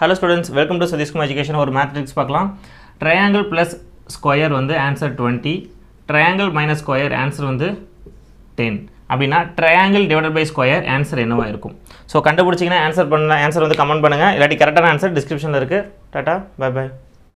hello students welcome to Sathishkumar education ஒரு matrix பார்க்கலாம் triangle plus square வந்து answer twenty triangle minus square answer வந்து ten அப்படின்னா triangle divided by square answer என்னவாக இருக்கும் ஸோ கண்டுபிடிச்சிங்கன்னா ஆன்சர் பண்ண ஆன்சர் வந்து கமெண்ட் பண்ணுங்கள் இல்லாட்டி கரெக்டான ஆன்சர் டிஸ்கிரிப்ஷனில் இருக்குது டாட்டா பை பை